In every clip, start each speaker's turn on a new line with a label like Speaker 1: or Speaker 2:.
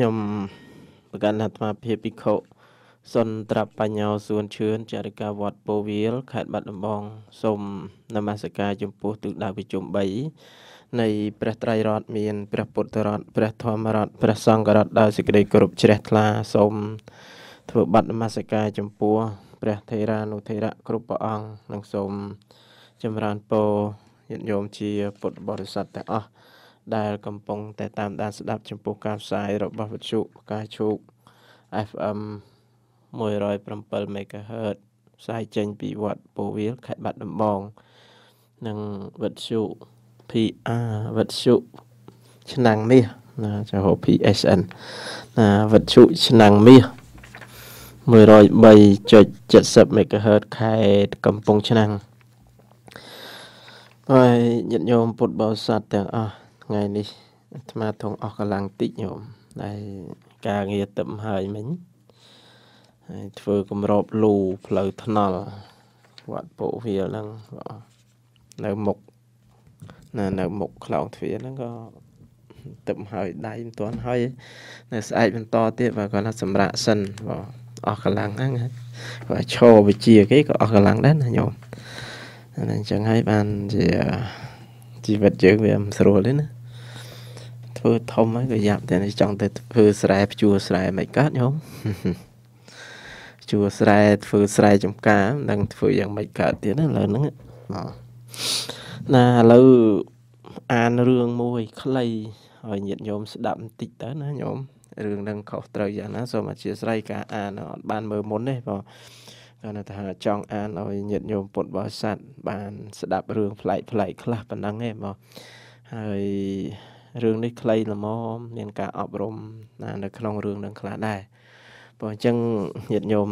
Speaker 1: ខ្ញុំប្រកាន់អាត្មាភាពភិក្ខុសុនត្របញ្ញោសួនឈឿនចារិកាវត្តពោវៀលខេត្តបាត់ដំបងសូមនមស្ការចំពោះទិសដៅវិជុំ3នៃព្រះត្រៃរតមានព្រះពុទ្ធរតព្រះធម្មរតព្រះសង្ឃរតដោយសេចក្តីគោរពជ្រះថ្លាសូមធ្វើបັດនមស្ការចំពោះព្រះថេរានុថេរៈគ្រប់ព្រះអង្គនិងសូមចម្រើនពរញាតិញោមជាពុទ្ធបរិស័ទទាំងអស់ដែលកំពុង តែតាមដានស្ដាប់ចំពោះការផ្សាយរបស់វិទ្យុផ្កាឈូក FM 107 MHz ផ្សាយចេញ ពីវត្តពោវៀលខេត្តបាត់ដំបងនិងវិទ្យុ PR វិទ្យុឆ្នាំងមាសណាចៅ PSN ណាវិទ្យុឆ្នាំងមាស103.70 MHz ខេត្តកំពង់ឆ្នាំងហើយញាតិញោមពុទ្ធបរិស័ទទាំងអស់ថ្ងៃនេះអាត្មាធំអស់កម្លាំងតិចញោមតែការងារទឹកហើយមិញហើយធ្វើគម្របលូផ្លូវថ្នល់វត្តពោវាលហ្នឹងនៅ មុខណានៅមុខខ្លោងទ្វារហ្នឹងក៏ទឹកហើយដៃមិនទាន់ហើយ នៅ ស្អែកបន្តទៀតបើគាត់ថាសម្រាកសិនបងអស់កម្លាំងហ្នឹងគាត់ឈរវិជាគេក៏អស់កម្លាំងដែរណាញោមអញ្ចឹងហើយបានជាជីវិតយើងវាមិនស្រួលទេណាធ្វើធំហើយក៏យ៉ាប់តែនេះចង់ទៅធ្វើស្រែភ្ជួរស្រែមិនកើតញោមជួរស្រែធ្វើស្រែចំការមិនដឹងធ្វើយ៉ាងម៉េចកើតទៀតណាឥឡូវហ្នឹងណាឥឡូវអានរឿងមួយខ្លីឲ្យញាតិញោមស្ដាប់បន្តិចទៅណាញោមរឿងហ្នឹងខុសត្រូវយ៉ាងណាសូមអធិស្ឋានការអានអត់បានមើលមុនទេបងគាត់នៅថា ចង់អានឲ្យញាតិញោមពុទ្ធបរិស័ទបាន ស្ដាប់រឿងប្លែកប្លែកខ្លះប៉ុណ្ណឹងឯងបងហើយរឿងនេះខ្លីល្មមមានការអប់រំណានៅក្នុងរឿងនឹងខ្លះដែរព្រោះអញ្ចឹងញាតិញោម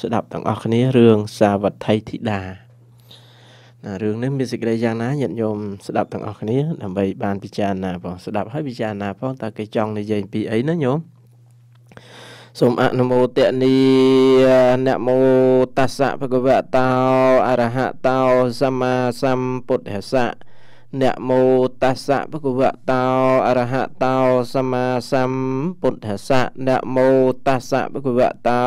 Speaker 1: ស្ដាប់ទាំងអស់គ្នារឿងសាវត្ថីធីតាណារឿងនេះមានសេចក្តីយ៉ាងណាញាតិញោមស្ដាប់ទាំងអស់គ្នាដើម្បីបានពិចារណាផងស្ដាប់ហើយពិចារណាផងតើគេចង់និយាយពីអីណាញោមសូមអនុមោទនីនមោតស្សៈភគវតោអរហតោសម្មាសម្ពុទ្ធស្សៈនមោតស្សៈភគវតោអរហតោសម្មាសម្ពុទ្ធស្សៈនមោតស្សៈភគវតោ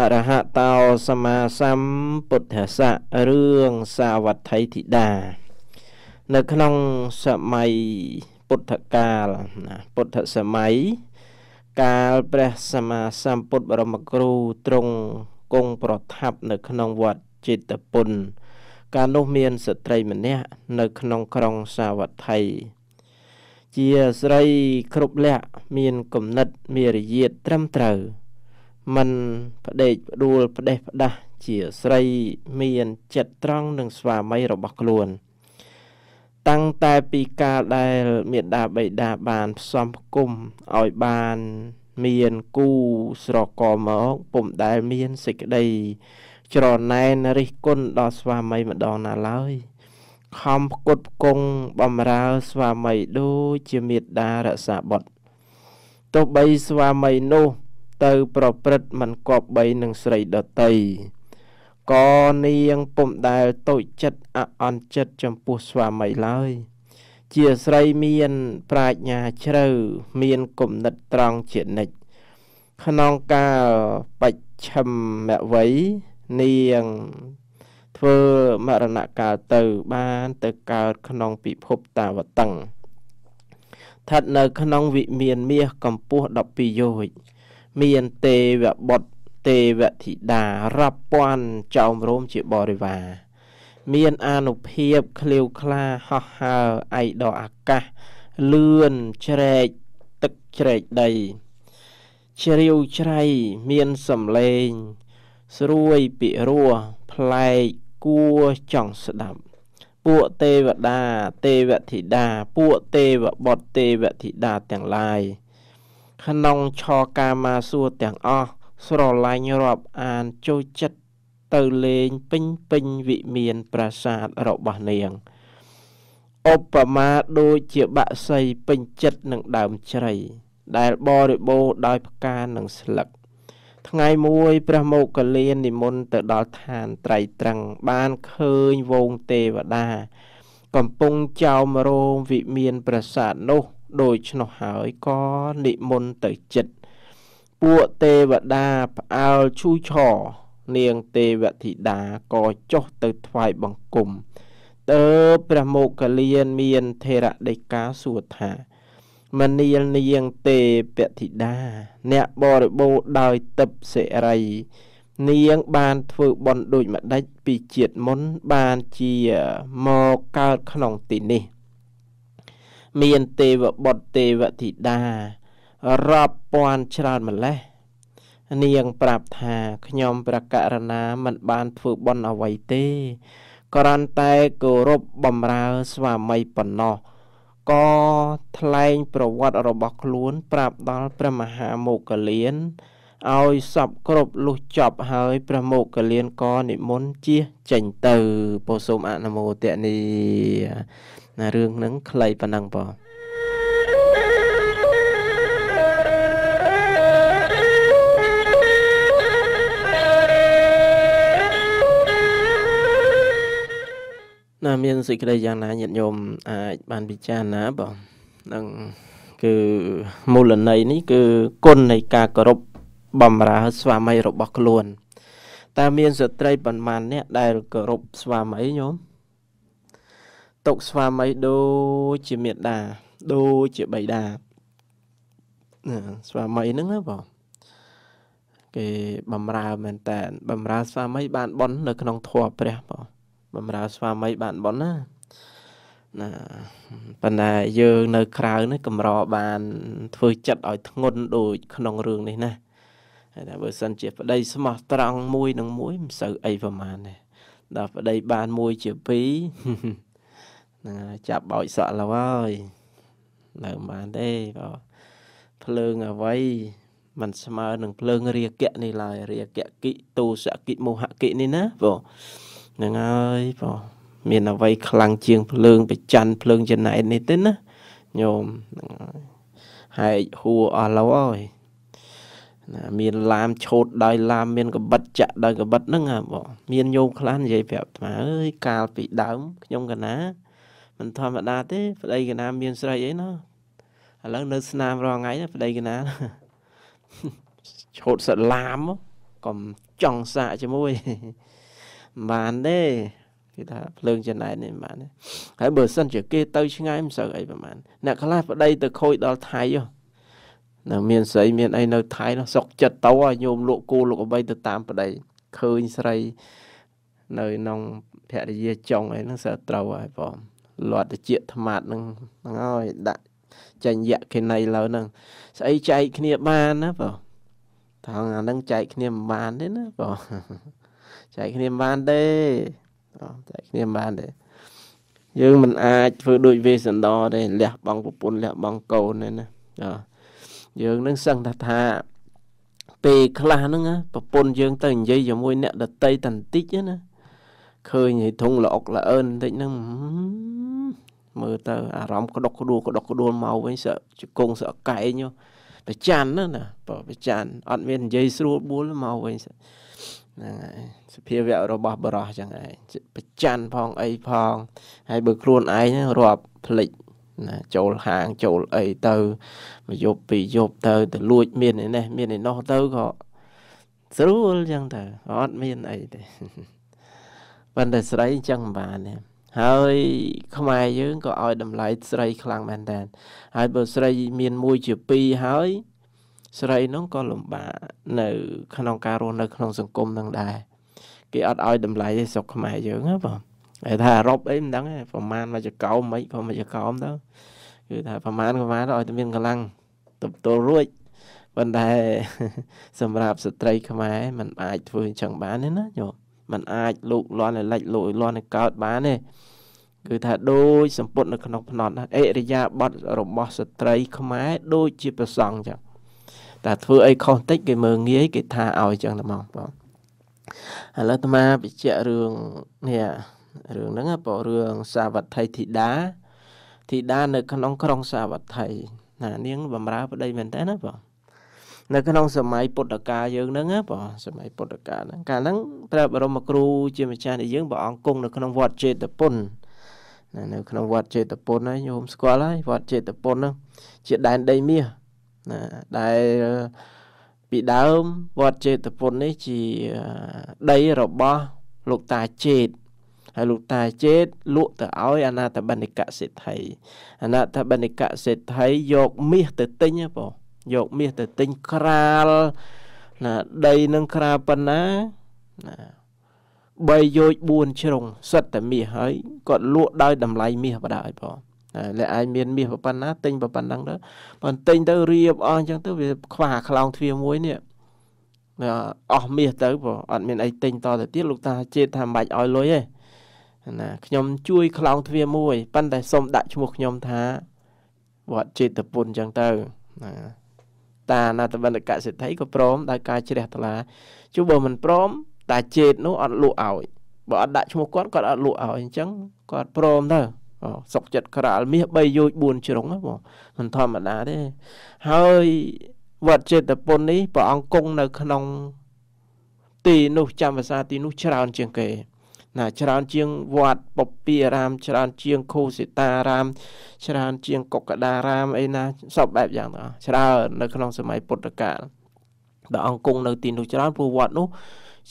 Speaker 1: អរហតោសម្មាសម្ពុទ្ធស្សៈរឿងសាវត្ថីធីតានៅក្នុងសម័យពុទ្ធកាលណាពុទ្ធសម័យកាលព្រះសម្មាសម្ពុទ្ធបរមគ្រូទ្រង់គង់ប្រថាប់នៅក្នុងវត្តចេតពុន្ធកាលនោះមានស្ត្រីម្នាក់នៅក្នុងក្រុងសាវត្ថីជាស្រីគ្រប់លក្ខមានគំនិតមារយាទត្រឹមត្រូវមិនផ្ដេកផ្ដួលផ្ដេសផ្ដាស់ជាស្រីមានចិត្តត្រង់នឹងស្វាមីរបស់ខ្លួន តាំងតែពីកាលដែលមេដាបៃតាបានផ្សំផ្គុំឲ្យបានមានគូស្រករមកពុំដែលមានសេចក្តីច្រណែនរិះគន់ដល់ស្វាមីម្ដងណាឡើយខំផ្គត់ផ្គង់បំរើស្វាមីដូចជាមេត្តារក្សាបុត្រទោះបីស្វាមីនោះ ទៅប្រព្រឹត្តមិនគប្បីនឹងស្រីដតីក៏នាងពុំដែលតូចចិត្តអអន់ចិត្តចំពោះស្វាមីឡើយជាស្រីមានប្រាជ្ញាជ្រៅមានគំនិតត្រង់ជានិច្ចក្នុងកាលបច្ឆិមវ័យនាងធ្វើមរណកាលទៅបានទៅកើតក្នុងពិភពតាវតឹងស្ថិតនៅក្នុងវិមានមាសកម្ពស់12យោជន៍មានទេវបុត្រទេវធីតារាប់ពាន់ចោមរោមជាបរិវារមានអនុភាពឃ្លាវខ្លាហោះហើរឯដកអាកាសលឿនជ្រែកទឹកជ្រែកដីជ្រាវជ្រៃមានសំឡេងស្រួយពិរោះប្លែកគួចង់ស្ដាប់ពួកទេវតាទេវធីតាពួកទេវបុត្រទេវធីតាទាំងឡាយ ក្នុងឆកាមាសួរទាំងអស់ស្រឡាញ់រាប់អានចូលចិត្តទៅលេងពេញពេញវិមាន ប្រាសាទរបស់នាងឧបមាដូចជាបាក់សីពេញចិត្តនឹងដើមជ្រៃដែលបរិបូរដោយផ្កានិងស្លឹកថ្ងៃមួយព្រះមោគលាននិមន្តទៅដល់ឋានត្រៃត្រឹងបានឃើញវងទេវតាកំពុងចោមរោងវិមានប្រាសាទនោះ ដូច្នោះហើយក៏និមន្តទៅចិត្តពួកទេវតាផ្អើលឈូឆរនាងទេវធីតាក៏ចុះទៅថ្វាយបង្គំតើព្រះមោគលានមានថេរដេកាសួរថាមនាលនាងទេពតិដា អ្នកបរិបូរដោយទឹកសេរីនាងបានធ្វើបន់ដូចម្ដេចពីជាតិមុនបានជាមកកើតក្នុងទីនេះ មានទេវបុត្រទេវធីតារាប់ពាន់ច្រើនម្លេះនាងប្រាប់ថាខ្ញុំប្រករណាមិនបានធ្វើបន់អ្វីទេគ្រាន់តែគោរពបម្រើស្វាមីប៉ុណ្ណោះក៏ថ្លែងប្រវត្តិរបស់ខ្លួន ប្រាប់ដល់ព្រះមហាមោគលានឲ្យសពគ្រប់លុះចប់ហើយព្រះមោគលានក៏និមន្តជះចេញទៅពោសូមអនុមោទនីណារឿងហ្នឹងខ្លីប៉ុណ្ណឹងបងណាមានសេចក្តីយ៉ាងណាញាតិញោមអាចបានពិចារណាបងនឹងគឺមូលន័យនេះ គឺគុណនៃការគោរពបំរើស្វាមីរបស់ខ្លួនតើមានស្ត្រីប៉ុន្មានអ្នក ដែលគោរពស្វាមីញោមទុកស្វាមីដូចជាមេដាដូចជាបៃតាស្វាមីហ្នឹងណាបងគេបំរើមែនតើបំរើស្វាមីបានប៉ុននៅក្នុងធម៌ព្រះបងបំរើស្វាមីបានប៉ុណ្ណាណាប៉ុន្តែយើងនៅ ក្រៅនេះកម្របាន ធ្វើចិត្តឲ្យធ្ងន់ដូចក្នុងរឿងនេះណាតែបើសិនជាប្តីស្មោះត្រង់មួយ នឹងមួយមិនសូវអីប្រមាណទេដល់ប្តី បាន មួយជាពីរហ្នឹងហើយចាប់បោចសក់លោហើយនៅបានទេបងភ្លើងអវ័យมันស្មើនឹងភ្លើងរាគៈនេះឡើយរាគៈគិតោសកិមោហកិនេះណាបងហ្នឹងហើយបងមានអ្វីខ្លាំងជាងភ្លើងប្រច័នភ្លើងចំណែកនេះទេណាញោមហ្នឹងហើយហែកហួរអស់ឡូវអើយណា មានឡាមឆូតដោយឡាមមានកបិតចាក់ដោយកបិតហ្នឹងហ่ะបងមានញោមខ្លះនិយាយប្រាប់អាអើយកាលពីដើមខ្ញុំកណាមិនធម្មតាទេប្តីកណាមានស្រីអីណាឥឡូវនៅស្នាមរាល់ថ្ងៃប្តីកណាឆូតសិតឡាមកុំចង់សាកជាមួយបានទេគេថាភ្លើងចំណែននេះបានទេហើយបើសិនជាគេទៅឆ្ងាយមិនសូវអីប្រហែលអ្នកខ្លះប្តីទៅខូចដល់ថៃហ៎នៅមានស្រីមានអីនៅថៃនោះសុកចិត្តទៅឲ្យញោមលក់គោលក់អ្វីទៅតាមប្តីឃើញស្រីនៅក្នុងភរិយាចុងអីហ្នឹងសើត្រូវហើយបងលាត់តិចថ្មាត់ហ្នឹងហ្នឹងហើយដាក់ចាញ់យៈគេណៃលើហ្នឹងស្អីចែកគ្នាបានណាបងថងអាហ្នឹងចែកគ្នាមិនបានទេណាបងចែកគ្នាបានទេចែកគ្នាបានទេយើងមិនអាច ធ្វើដូចវេសន្តរទេលះបង់ប្រពន្ធលះបង់កូនទេណាយើងនឹងសឹងថាថា ពេលខ្លះហ្នឹងប្រពន្ធយើងទៅនិយាយជាមួយអ្នកដតីតន្តិចណាឃើញហិធុងល្អុកល្អឿនបន្តិចហ្នឹងមើលទៅអារម្មណ៍ក្តុកក្តួលក្តុកក្តួលមកវិញសឹកជង្គង់សឹកកែងប្រច័នណាប្រច័នអត់មាននិយាយស្រួលបួលមកវិញសឹកហ្នឹងហើយសភាវៈរបស់បរោះចឹងឯងប្រច័នផងអីផង ហើយ បើខ្លួនឯងហ្នឹងរាប់ផ្លិចណាចូលហាងចូលអីទៅមួយយប់ពីរយប់ទៅទៅលួចមានឯនេះមានឯនោះទៅក៏ស្រួលចឹងទៅអត់មានអីទេប៉ុន្តែស្រីចឹងមិនបានទេហើយខ្មែរយើងក៏ឲ្យតម្លៃស្រីខ្លាំងមែនតើហើយបើស្រី មានមួយជាពីរហើយស្រីនោះក៏លំបាកនៅ ក្នុងការរស់នៅក្នុងសង្គមនឹងដែរគេអត់ឲ្យតម្លៃស្រុកខ្មែរយើងណាបងគេថាអឺរ៉ុបអីមិនដឹងទេប្រហែលមកចកោមមិនប្រហែលមកចកោមទៅគឺថាប្រហែលក៏បានឲ្យតែមានកម្លាំងទប់ទល់រួចប៉ុន្តែសម្រាប់ស្ត្រីខ្មែរมันអាច ធ្វើអញ្ចឹងបានទេណាញោមมันអាចលោកលន់ឲ្យលិចលោកលន់ឲ្យកើតបានទេគឺ ថាដូចសម្ពុតនៅក្នុងភ្នត់ណាអិរិយាបថរបស់ស្ត្រីខ្មែរដូចជាប្រសង់អញ្ចឹងតែធ្វើអីខុសតិចគេមើលងាយ គេថាឲ្យចឹងតែមកបងឥឡូវអាត្មាបញ្ជាក់រឿងនេះរឿងហ្នឹងបងរឿងសាវត្ថីធីតាធីតានៅ ក្នុងក្រុងសាវត្ថីណានាងបំរើប្តីមែនតើណាបងនៅក្នុងសម័យពុទ្ធកាលយើងហ្នឹងណាបងសម័យពុទ្ធកាលហ្នឹងកាលហ្នឹងព្រះបរម គ្រូជាម្ចាស់នៃយើងព្រះអង្គគង់នៅក្នុងវត្តចេតពុននៅក្នុងវត្តចេតពុនហើយញោមស្គាល់ហើយវត្តចេតពុនហ្នឹងជាដែនដីមាសណាដែលពីដើមវត្តចេតពុននេះជាដីរបស់លោកតាចេតហើយលោកតាចេតលក់ទៅឲ្យអនាតបណ្ឌិកសេដ្ឋីអនាតបណ្ឌិកសេដ្ឋីយកមាសទៅទិញបងយកមាសទៅទិញក្រាលណាដីនឹងក្រាលប៉ុណ្ណាណា3យោជ4ជ្រុងសិតតែមាសហើយគាត់លក់ដោយតម្លៃមាសបដាឲ្យបងអ្នកឯងមានមាសប៉ុណ្ណាទិញប៉ុណ្ណឹងទៅបើទិញទៅរៀបអស់អញ្ចឹងទៅវាខ្វះខ្លោងទ្វារមួយនេះអស់មាសទៅព្រោះអត់មានអីទិញតទៅទៀតលោកតាជេតថាមិនបាច់ឲ្យលុយទេណាខ្ញុំជួយ ខ្លោងទ្វារមួយប៉ុន្តែសូមដាក់ឈ្មោះខ្ញុំថាវត្តជេតពុនអញ្ចឹងទៅណាតាអនាតបណ្ឌកសិទ្ធិក៏ព្រមដោយការជ្រះថ្លាជួបើមិនព្រមតាជេតនោះអត់លក់ឲ្យបើអត់ដាក់ឈ្មោះគាត់គាត់អត់លក់ឲ្យអញ្ចឹងគាត់ព្រមទៅសុកចិត្តក្រាលមាស3យោជ4ជ្រុងបងមិនធម្មតាទេហើយវត្តចេតពុននេះព្រះអង្គគង់នៅ ក្នុងទីនោះចាំភាសាទីនោះ ច្រើនជាងគេ ណា ច្រើនជាងវត្តបពារាម ច្រើនជាងខូសិតារាម ច្រើនជាងកុកដារាម អីណាសពបែបយ៉ាងទាំងអស់ច្រើននៅក្នុងសម័យពុទ្ធកាលព្រះអង្គគង់នៅទីនោះច្រើនព្រោះវត្តនោះ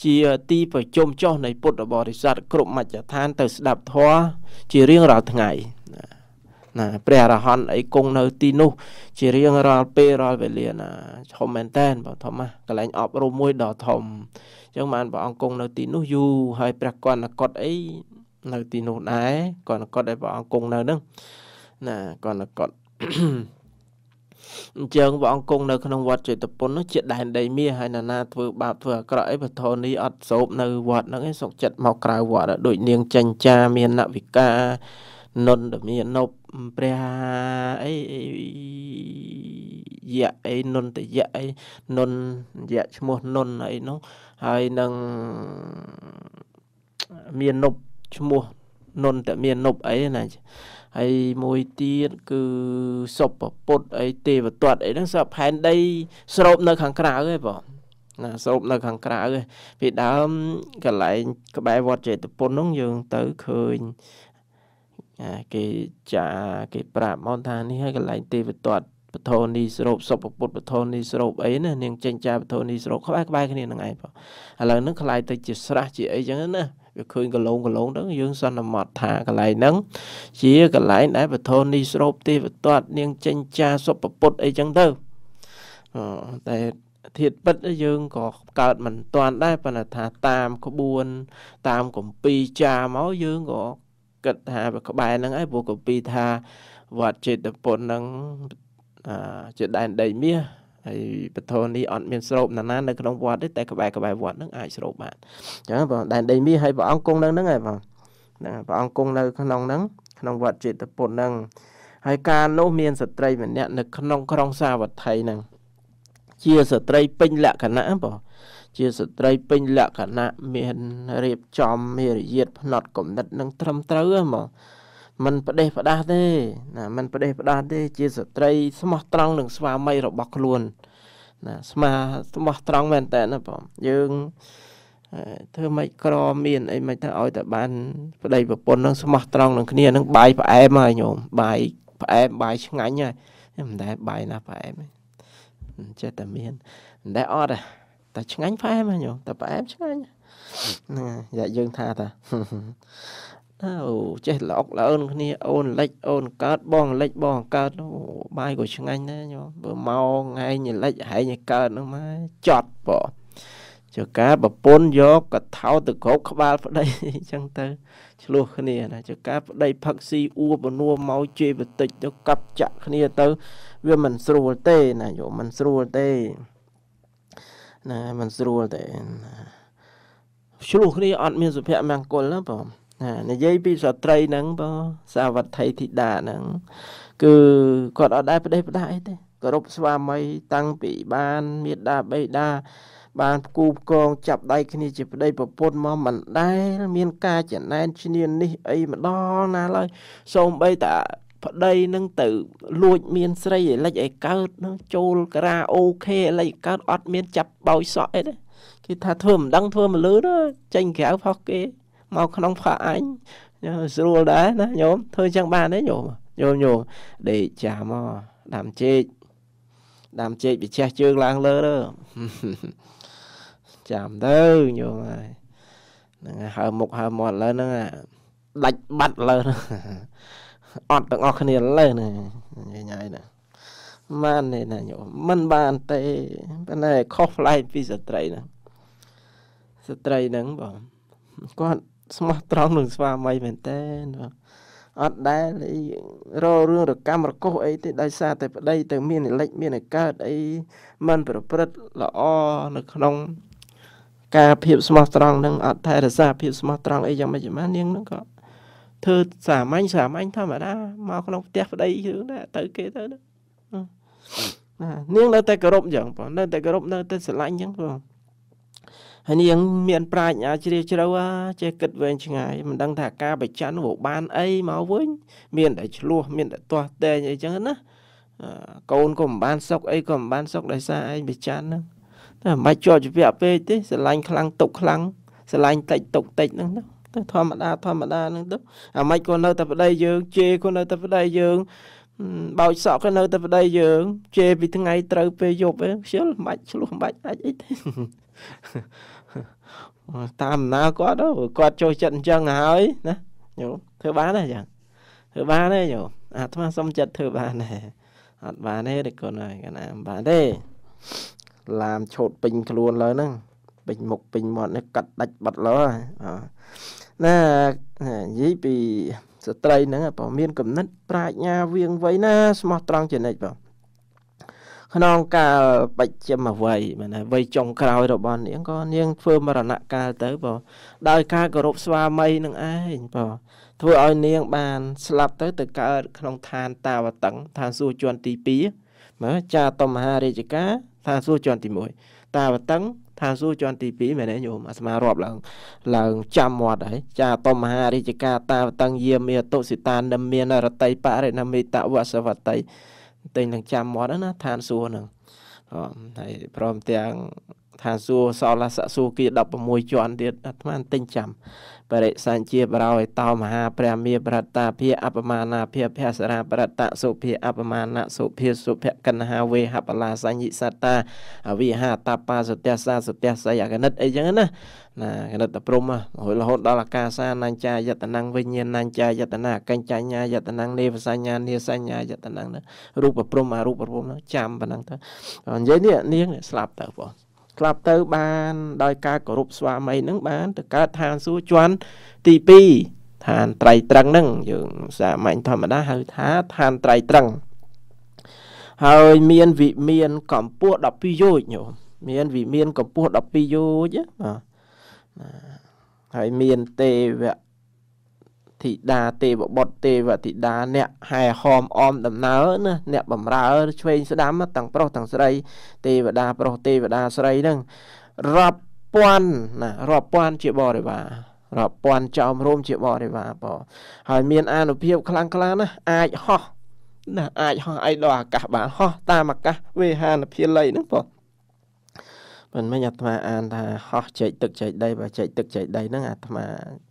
Speaker 1: ជាទីប្រជុំចុះនៃ ពុទ្ធបរិស័ទគ្រប់មជ្ឈដ្ឋានទៅស្ដាប់ធម៌ជារៀងរាល់ថ្ងៃ ណា ព្រះអរហន្តអីគង់នៅទីនោះ ជារៀងរាល់ពេលរាល់វេលាណាធំមែនតែនបើធម្មកន្លែងអប់រំមួយដ៏ធំអញ្ចឹងបានព្រះអង្គគង់នៅទីនោះយូរហើយព្រះគណកតអីនៅ ទីនោះដែរគណកតដែលព្រះអង្គគង់នៅនឹងណាគណកត Mm-hmm. អញ្ចឹងព្រះអង្គគង់នៅក្នុងវត្តចេតពុននោះជា ដែនដីមាសហើយណានាធ្វើបាបធ្វើអាក្រក់អីបធនីអត់សោបនៅវត្តហ្នឹងឯងសុកចិត្តមកក្រៅវត្តដូចនាងចិញ្ចាមាននវិកានុនតមាននប់ព្រះអីយៈអីនុនតយៈអីនុនយៈឈ្មោះនុនអីនោះហើយនឹងមាននប់ឈ្មោះនុនតមាននុបអីណាហើយមួយទៀតគឺសុពពុតអីទេវតាត់អីហ្នឹងសពផែនដី ស្រូបនៅខាងក្រៅឯងបងណាស្រូបនៅ ខាងក្រៅឯងពីដើមកន្លែងក្បែរវត្តចេតពុនហ្នឹងយើងទៅឃើញគេចាគេប្រាប់មកថានេះហើយកន្លែងទេវតាត់បធនីស្រូបសុពពុទ្ធបធនីស្រូបអីណានាងចេញចាបធនីស្រូបក្បែរក្បែរគ្នាហ្នឹងឯងបងឥឡូវហ្នឹងខ្លាយទៅជាស្រះជាអីចឹងណាវាឃើញកន្លងកន្លងហ្នឹងយើងសន្មតថាកន្លែងហ្នឹងជាកន្លែងដែលបធននេះស្រូបទេវតានាងចិញ្ចាសុពពុទ្ធអីចឹងទៅតែធាតពិតយើងក៏កើតមិនតាន់ដែរប៉ុន្តែថាតាមក្បួនតាមកំពីចាមកយើងក៏គិតថាក្បែរហ្នឹងឯងព្រោះកំពីថាវត្តចេតពុនហ្នឹងជាដែនដីមាសហើយពធនេះអត់មានស្រូបណាណានៅក្នុងវត្តទេតែក្បែរក្បែរវត្តហ្នឹងអាចស្រូបបានអញ្ចឹងបងដែនដីមាសហើយព្រះអង្គគង់នៅហ្នឹងហើយបងណាព្រះអង្គគង់នៅក្នុងហ្នឹងក្នុងវត្តចេតពុទ្ធហ្នឹងហើយកាលនោះមានស្ត្រីម្នាក់នៅក្នុងក្រុងសាវត្ថីហ្នឹងជាស្ត្រីពេញលក្ខណៈបងជាស្ត្រីពេញលក្ខណៈមានរៀបចំមារយាទផ្នត់គំនិតនឹងត្រឹមត្រូវហ្មងមិនប្រទេសប្រដាសទេណាមិនប្រទេសប្រដាសទេជាស្ត្រីស្មោះត្រង់នឹងស្វាមីរបស់ខ្លួន ណា ស្មាស្មោះត្រង់មែនតើណាបងយើងធ្វើម៉េចក្រមានអីមិនទៅឲ្យតែបានប្តីប្រពន្ធនឹងស្មោះត្រង់នឹងគ្នានឹងបាយផ្អែមហើយញោមបាយផ្អែមបាយឆ្ងាញ់ហើយមិនដែលបាយណាផ្អែមចេះតែមានមិនដែលអត់តែឆ្ងាញ់ផ្អែមហ្នឹងតែផ្អែមឆ្ងាញ់ហ្នឹងហើយយើងថាតាអូចេះល្អុកល្អើនគ្នា អូន លិចអូនកើតបងលិចបងកើតអូបាយក៏ឆ្ងាញ់ដែរញោមបើមកថ្ងៃលិចហែងកើតហ្នឹងមកចត់បងចកាប្រពន្ធយកកថោទៅគ្រប់ក្បាលប្តីអញ្ចឹងទៅឆ្លោះគ្នាណាចកាប្តីផឹកស៊ីអួបនួមកជេរបន្តិចទៅកាប់ចាក់គ្នាទៅវាមិនស្រួលទេណាយោមិនស្រួលទេណាមិនស្រួលទេឆ្លោះគ្នាអត់មានសុភមង្គលណាបងណានិយាយពីស្ត្រីហ្នឹងបងសាវត្ថីធីតាហ្នឹងគឺគាត់អត់ដែរផ្ដេសផ្ដាស់អីទេគោរពស្វាមីតាំងពីបានមេដាបេដាបានគូផ្គងចាប់ដៃគ្នាជាប្តីប្រពន្ធមកមិនដែល មានការចំណែនឈ្នានេះអីម្ដងណាឡើយសូម្បីតាប្តីនឹងទៅ លួចមានស្រីឯលិចឯកើតនឹង ចូលការ៉ាអូខេឯលិចកើតអត់មានចាប់បោយសក់អីទេគេថាធ្វើមិនដឹងធ្វើមកលឺចេញក្រៅផុសគេមកក្នុងផអញស្រួលដែរណាញោមធ្វើចឹងបានទេញោមញោមញោមដេកចាំមកដាំជែកដាំជែកវិជះជើងឡើងលើទៅចាំទៅញោមហើយហ្នឹងហើយហើមុខហើមាត់លើហ្នឹងដាច់បាត់លើហ្នឹងអត់ទាំងអស់គ្នាលើហ្នឹងញ៉ៃណាបានទេណាញោមមិនបានទេប៉ុន្តែខុសផ្លែកពីស្ត្រីហ្នឹងស្ត្រីហ្នឹងបងគាត់ស្មោះត្រង់នឹងស្វាមីមែនតើបាទអត់ដែលរោរឿងរកម្មរកុសអីទេដោយសារតែប្តីទៅមានលិចមានកើតអីมันប្រព្រឹត្តល្អនៅក្នុងការភាពស្មោះត្រង់នឹងអត់ថែរក្សាភាពស្មោះត្រង់អីយ៉ាងម៉េចម៉ានាងនឹងក៏ធ្វើសាមញ្ញសាមញ្ញធម្មតាមកក្នុងផ្ទះប្តីគឺទៅគេទៅណានាងនៅតែគោរពអញ្ចឹងបងនៅតែគោរពនៅតែស្រឡាញ់អញ្ចឹងបងហើយនាងមានប្រាជ្ញាជ្រាលជ្រៅអាចេះគិតវែងឆ្ងាយមិនដឹងថាការបច្ច័នវបានអីមកវិញមានតែឆ្លោះមានតែទាស់តែងអីចឹងណាកូនក៏មិនបាន សុកអីក៏មិនបាន សុកដោយសារឯងបច្ច័នហ្នឹងតែមិនបាច់ជាប់ជាពាក់ពេកទេស្រឡាញ់ខ្លាំងទុកខ្លាំងស្រឡាញ់តិចទុកតិចហ្នឹងណាទៅធម្មតាធម្មតាហ្នឹងទៅអាម៉េចក៏នៅតែប្តីយើងជេក៏នៅតែប្តីយើងបោចសក់គេនៅតែប្តីយើងជេរពីថ្ងៃត្រូវពេលយប់ឯងខ្ជិលមិនបាច់ឆ្លោះមិនបាច់អាចអីទេតាមណាគាត់គាត់ចូលចិត្តអញ្ចឹងហើយណាញោមធ្វើបានទេយ៉ាងធ្វើបានទេញោមអាត្មាសុំចិត្តធ្វើបានទេអត់បានទេដឹកគុណហើយកណាមិនបានទេឡាមឈោតពេញខ្លួនឡើយហ្នឹងពេញមុខពេញមាត់នេះកាត់ដាច់បាត់ឡើយណានិយាយពីស្ត្រីហ្នឹងបើមានគំនិត ប្រាជ្ញាវៀងវៃណាស្មោះត្រង់ជានិច្ចបើក្នុងកាលបច្ចមវ័យមែនហើយវ័យចុងក្រោយរបស់នាងក៏នាងធ្វើមរណកាលទៅបើដោយការគោរពស្វាមីនឹងឯងបើធ្វើឲ្យនាង បានស្លាប់ទៅទៅកើតក្នុងឋានតាវតឹងឋានសួគ៌ជាន់ទី2មើលចាតមហារាជការឋានសួគ៌ជាន់ទី1តាវតឹងឋានសួគ៌ជាន់ទី2មែនទេញោមអាស្មារាប់ឡើងឡើងចាំមាត់ហើយចាតមហារាជការតាវតੰងយាមាតុសិតានមានរតីបរិណមិតវសវតីតែនឹងចាំមាត់ណាឋានសួគ៌ហ្នឹងហើយព្រមទាំងថាសួរសោលស័កសួរគី16ជាន់ទៀតអាត្មានទិញចាំបរិសញ្ជាបរោយតោមហាព្រះមេប្រតាភិអបមានាភិភសរាប្រតសុភិអបមានសុភិសុភកណ្ហាវេហបលាសញ្ញិសតាអវិហាតបាសុទះសាសុទះស័យអកណិតអីចឹងណាណាកណិតតព្រំរហូតដល់អាកាសានញ្ញាយតនੰវិញ្ញាណញ្ញាយតនាកញ្ចញ្ញាយតនੰនេវសញ្ញានាសញ្ញាយតនੰរូបព្រំអរូបព្រំចាំប៉ុណ្ណឹងទៅនិយាយនេះនាងស្លាប់ទៅបងស្លាប់ទៅបានដោយការគោរពស្វាមីនឹងបានទៅកើតឋានសួគ៌ជាន់ទី2ឋានត្រៃត្រឹងនឹងយើងសាមញ្ញធម្មតាហៅថាឋានត្រៃត្រឹងហើយមានវិមានកម្ពស់12យោជញោមមានវិមានកម្ពស់12យោជបាទហើយមានទេវៈធីតាទេវបុត្រទេវធីតាអ្នកហែហមអមដំណើរណាអ្នកបំរើឆ្វេងស្ដាំទាំងប្រុសទាំងស្រី ទេវតាប្រុសទេវតាស្រីហ្នឹងរាប់ពាន់ណារាប់ពាន់ជាបរិវាររាប់ពាន់ចោមរោមជាបរិវារបងហើយមានអានុភាពខ្លាំងខ្លាណាស់អាចហោះណាអាចហោះអីដល់អាកាសបានហោះតាមអាកាសវេហានុភាល័យហ្នឹងបងមិនមែនអាត្មាអានថាហោះចែកទឹកចែកដីបើចែកទឹកចែកដីហ្នឹងអាត្មា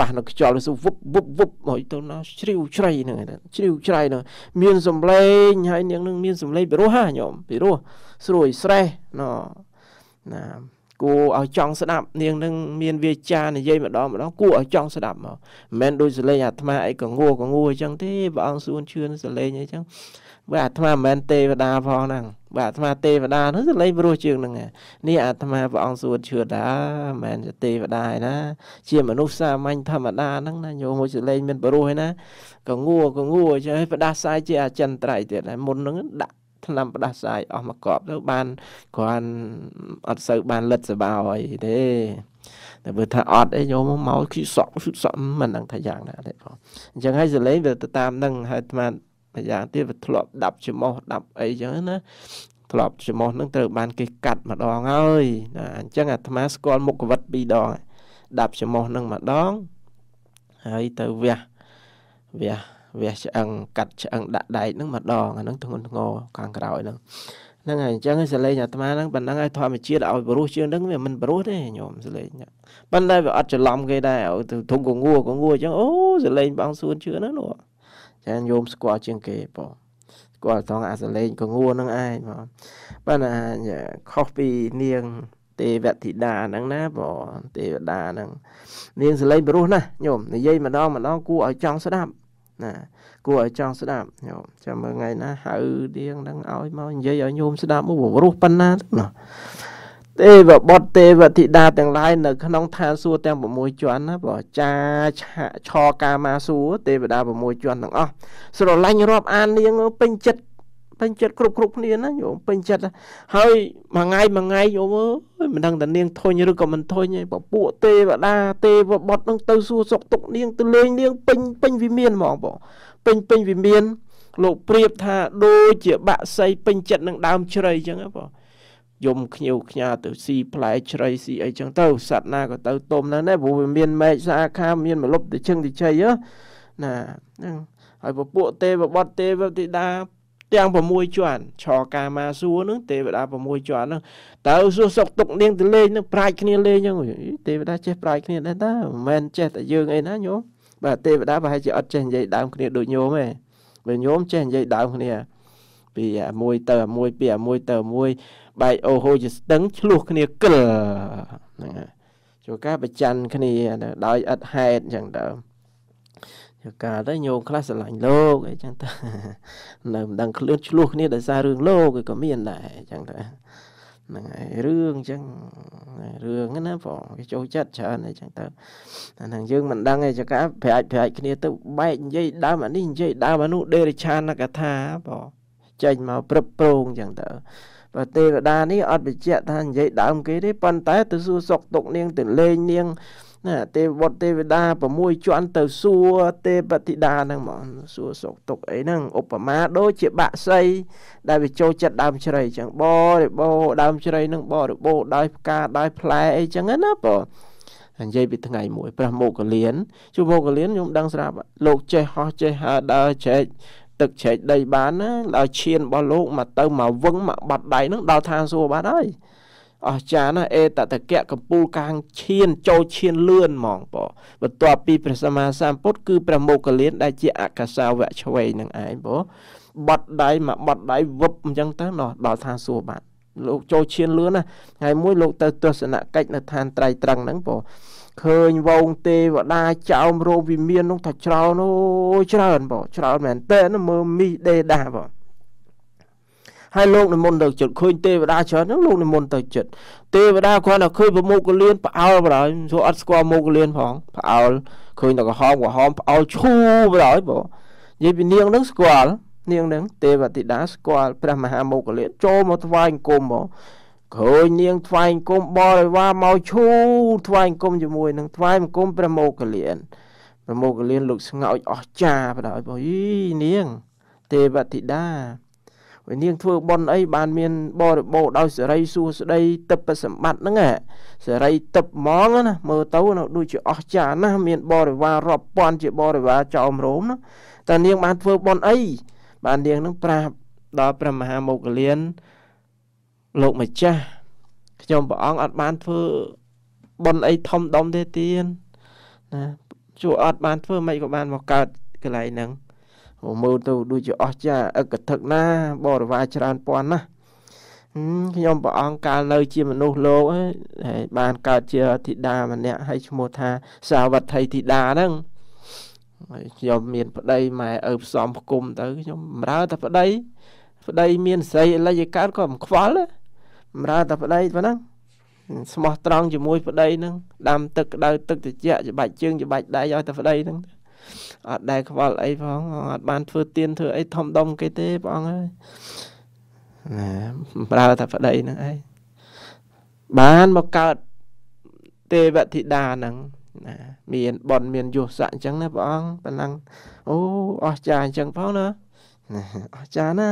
Speaker 1: ប៉ះនឹងខ្យល់វឹបវឹបវឹបហើយទៅណាជ្រីវជ្រៃហ្នឹងជ្រីវជ្រៃហ្នឹងមានសំឡេងហើយនាងនឹងមានសំឡេងពិរោះហ่าញោមពិរោះស្រួយស្រេះណណាគួរឲ្យចង់ស្ដាប់នាងនឹង មានវាចានិយាយម្ដងម្ដងគួរឲ្យចង់ស្ដាប់មកមិនមែនដូចសលេងអាត្មាអីកងួរកងួរអញ្ចឹងទេព្រះអង្គសួនជឿនសលេងអីចឹងបើអាត្មាមិនមែនទេវតាផងហ្នឹងបើអាត្មាទេវតានោះទៅលេងព្រោះជាងហ្នឹងនេះអាត្មាព្រះអង្គសួរឈឿនថាមិនមែនជាទេវតាឯណាជាមនុស្សសាមញ្ញធម្មតាហ្នឹងណាយកមកលេងមានព្រោះឯណាក៏ងួរក៏ងួរចេះផ្ដាសាយជាអចិន្ត្រៃយ៍ទៀតហើយមុនហ្នឹងដាក់ឆ្នាំផ្ដាសាយអស់មកកប់ទៅបានគ្រាន់អត់សូវបានលិតសបោអីទេតែបើថាអត់អីញោមមកគឺសក់សក់មិនដឹងថាយ៉ាងណាទេបងអញ្ចឹងហើយសលេងវាទៅតាមនឹងហើយអាត្មាម្យ៉ាងទៀតវាធ្លាប់ដាប់ច្រមុះដាប់អីចឹងណាធ្លាប់ច្រមុះនឹងត្រូវបាន គេកាត់ម្ដងហើយណាអញ្ចឹងអាត្មាស្គាល់ មុខវិតពីរដងដាប់ច្រមុះនឹងម្ដងហើយទៅវះវះវះឆ្អឹងកាត់ឆ្អឹងដាក់ដែកនឹងម្ដងអានឹងធ្ងន់ធ្ងរខាងក្រោយនឹងហ្នឹងហើយអញ្ចឹងសលេងអាត្មាហ្នឹងប៉ុណ្ណឹងឲ្យធម្មជាតិឲ្យបរុសជាងហ្នឹងវាមិនបរុសទេញោមសលេងប៉ុន្តែវាអត់ច្រឡំគេដែរឲ្យទៅធំកងួរកងួរអញ្ចឹងអូសលេងបង សួនជឿហ្នឹងនោះចាញោមស្គាល់ជាងគេបងស្គាល់ត្រង់អាសលេងកងួនហ្នឹងឯងបងបើណាខុសពីនាងទេវធីតាហ្នឹងណាបងទេវតាហ្នឹង នាងសលេងបរុសណាញោមនិយាយម្ដងម្ដងគួរឲ្យចង់ស្ដាប់ណាគួរឲ្យចង់ស្ដាប់ញោមចាំមើលថ្ងៃណាហៅនាងហ្នឹងឲ្យមកនិយាយឲ្យញោមស្ដាប់មកបរុសប៉ុណ្ណាទៅណោះទេវបុត្រទេវធីតាទាំងឡាយនៅក្នុងឋានសួគ៌ទាំង6ជាន់ណាបើចាឆាឆកាមាសួគ៌ទេវតា6ជាន់ទាំងអស់ស្រឡាញ់រាប់អាននាងពេញចិត្តពេញចិត្តគ្រប់គ្រប់គ្នាណាញោមពេញចិត្តហើយមួយថ្ងៃមួយថ្ងៃញោមអើយមិនដឹងតានាងធុញឬក៏មិនធុញទេពពួកទេវតាទេវបុត្រនឹងទៅសួរសុកទុកនាងទៅលេងនាងពេញពេញវិមានហ្មងបងពេញពេញវិមាន លោកប្រៀបថាដូចជាបាក់សៃពេញចិត្តនឹងដើមជ្រៃអញ្ចឹងណាបងយំខ្ញៀវខ្ញាទៅស៊ីផ្លែជ្រៃស៊ីអីចឹងទៅសត្វណាក៏ទៅទុំនៅណែព្រោះវាមានមែកសាខាមានមលប់តិចឹងតិចៃណាហ្នឹងហើយពពួកទេវបុត្រទេវធីតាទាំង6ជាន់ឆកាមាសួរនឹងទេវតា6ជាន់នឹងតើសួរសុកទុកនាងទៅលេងនឹងប្រាជ្ញគ្នាលេងចឹងទេវតាចេះប្រាជ្ញគ្នាដែរតាមិនមែនចេះតែយើងអីណាញោមបាទទេវតាប្រហែលជាអត់ចេះនិយាយដើមគ្នាដូចញោមទេបើញោមចេះនិយាយដើមគ្នាពីមួយទៅមួយពីមួយទៅមួយបែកអូហូជាស្ទឹងឆ្លោះ គ្នាកិលហ្នឹងហើយជួការប្រច័នគ្នាដោយឥតហេតុអញ្ចឹងទៅជួការទៅញោមខ្លះស្រឡាញ់លោកអីចឹងទៅនៅមិនដឹងខ្លួនឆ្លោះគ្នាដោយសាររឿងលោកក៏មានដែរអញ្ចឹងទៅហ្នឹងហើយរឿងអញ្ចឹងរឿងណាបងគេចូលចិត្តច្រើនអីចឹងទៅអាហ្នឹងយើងមិនដឹងឯចកាប្រាច់ប្រាច់គ្នាទៅបែកនិយាយដើមអានេះនិយាយដើមអានោះដេរិឆានកថាបងចេញមកព្រឹបប្រងអញ្ចឹងទៅបើទេវតានេះអត់បញ្ជាក់ថានិយាយដើមគេទេប៉ុន្តែទៅសួរសុកទុកនាងទៅលេងនាងណាទេវបុត្រទេវតា6ជាន់ទៅសួរទេពតិតាហ្នឹងមកសួរសុកទុកអីហ្នឹងឧបមាដូចជាបាក់សីដែលវាចូលចិត្តដើមជ្រៃអញ្ចឹងបរិបោដើមជ្រៃហ្នឹងបរិបោដោយផ្កាដោយផ្លែអីអញ្ចឹងណាបងនិយាយពីថ្ងៃមួយព្រះមោគលានជួមោគលានខ្ញុំដឹងស្រាប់លោកចេះហោះចេះហើដើរចែកទឹកជ្រែកដីបានណាឲ្យឈានរបស់លោកមកទៅមកវឹងមកបាត់ដៃនឹងដល់ឋានសួគ៌បានហើយអស្ចារ្យណាស់អេតតកៈកំពូលកាងឈានចូលឈានលឿនហ្មងបងបន្ទាប់ពីព្រះសម្មាសម្ពុទ្ធគឺព្រះមោគលានដែលជាអកសាវៈឆ្វេងនឹងឯងបងបាត់ដៃមកបាត់ដៃវឹបអញ្ចឹងទៅដល់ឋានសួគ៌បានលោកចូលឈានលឿនណាថ្ងៃមួយលោកទៅទស្សនកិច្ចនៅឋានត្រៃត្រឹងហ្នឹងបងឃើញវងទេវតាចោមរោវិមាននោះថាច្រើនអូច្រើនបងច្រើនមែនតើមើលមីដេដាបងហើយលោកនិមន្តទៅជិតឃើញទេវតាច្រើនហ្នឹងលោកនិមន្តទៅជិត ទេវតាគាត់តែឃើញប្រមុខកលៀនផ្អើលបងព្រោះអត់ស្គាល់មុខកលៀនផងផ្អើលឃើញតែក្រហមក្រហមផ្អើលឈូបងបងនិយាយពីនាងហ្នឹង ស្គាល់នាងនឹងទេវតិតាស្គាល់ព្រះមហាមោគលាចូលមកថ្វាយអង្គមមកឃើញនាងថ្វាយអង្គមបរិវារមកឈូថ្វាយអង្គមជាមួយនឹងថ្វាយអង្គមព្រះមោគលានព្រះមោគលានលោកស្ងោចអស់ចាបដឲ្យបងអីនាងទេវតិតាវិញនាងធ្វើបន់អីបានមានបរិបោដោយសេរីសួស្ដីទិព្វសម្បត្តិហ្នឹងសេរីទិព្វហ្មងណាមើលទៅនៅដូចជាអស់ចាណាស់មាន បរិវាររាប់ពាន់ជាបរិវារចោមរោមណាតើនាងបានធ្វើបន់អីបាននាងនឹងប្រាប់ដល់ព្រះមហាមោគលានលោកម្ចាស់ខ្ញុំព្រះអង្គអត់បានធ្វើបុណ្យអីធំដុំទេទៀនណាជួអត់បានធ្វើមិនក៏បានមកកើតកន្លែងហ្នឹងមើលទៅ ដូចជាអស្ចារ្យអកធឹកណា បរិវារច្រើនពាន់ណាខ្ញុំព្រះអង្គកាលនៅជាមនុស្សលោកហើយបានកើតជាធីតាម្នាក់ហើយឈ្មោះថា សាវត្ថីធីតាហ្នឹងខ្ញុំមានប្តីម៉ែឪផ្សំផ្គុំទៅខ្ញុំបំរើតែប្តីប្តី មានស្រីឥឡូវឯកើតក៏មិនខ្វល់បំរើតែប្តីប៉ុណ្ណឹងស្មោះត្រង់ជាមួយប្តីនឹងដាំទឹកក្តៅទឹកត្រជាក់ច្បាច់ជើងច្បាច់ដៃឲ្យតែប្តីនឹងអត់ដែលខ្វល់អីផងអត់បានធ្វើទៀនធ្វើអីធំដុំគេទេព្រះអង្គហើយណាប្រើតែប្តីនឹងឯងបានមកកើតទេវធីតានឹងណាមានប៉ុនមានយុស័កអញ្ចឹងណាព្រះអង្គប៉ុណ្ណឹងអូអស្ចារ្យអញ្ចឹងផងណាអស្ចារ្យណា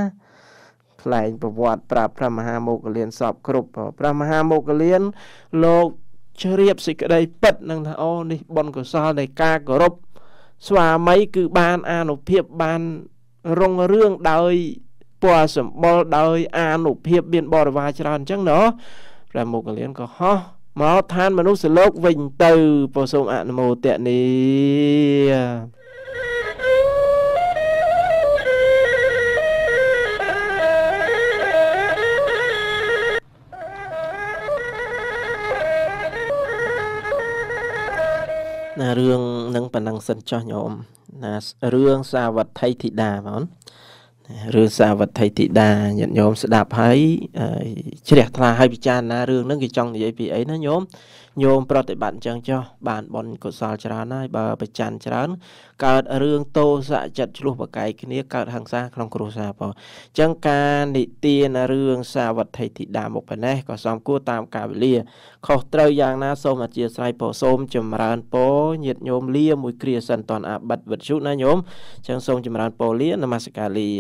Speaker 1: ខ្លែងប្រវត្តិប្រាប់ព្រះមហាមោគលានសពគ្រប់ព្រះមហាមោគលានលោកជ្រាបសេចក្តី ពិតនឹងថាអូនេះបុណ្យកុសលនៃការគោរពស្វាមីគឺបានអានុភាពបានរុងរឿងដោយពណ៌សម្បុរដោយអានុភាព មានបរិវារច្រើនអញ្ចឹងណោះព្រះមោគលានក៏ហោះមកឋាន មនុស្សលោកវិញទៅពោសូមអនុមោទនីណារឿងនឹងប៉ុណ្ណឹងសិនចោះញោមណារឿងសាវត្ថីធីតាបងឬសាវត្ថីធីតាញាតិញោមស្ដាប់ហើយជ្រះថ្លាហើយពិចារណារឿងហ្នឹងគេចង់និយាយពីអីណាញោមញោមប្រតិបត្តិអញ្ចឹងចុះបានបនកុសលច្រើនហើយបើប្រច័នច្រើន កើតរឿងតោសៈចិត្តឆ្លោះប្រកែកគ្នាកើតហិង្សាក្នុងគ្រួសារផងអញ្ចឹងការនិទានរឿងសាវត្ថិធីតាមកប៉ុណ្ណេះក៏សំគួរតាមកាលវេលាខុសត្រូវយ៉ាងណាសូមអធិស្ឋានពោសូមចម្រើនពរញាតិញោមលាមួយគ្រាសិនតន អាបិទ្ធវិទ្យុណាញោមអញ្ចឹងសូមចម្រើនពរលានមស្ការលា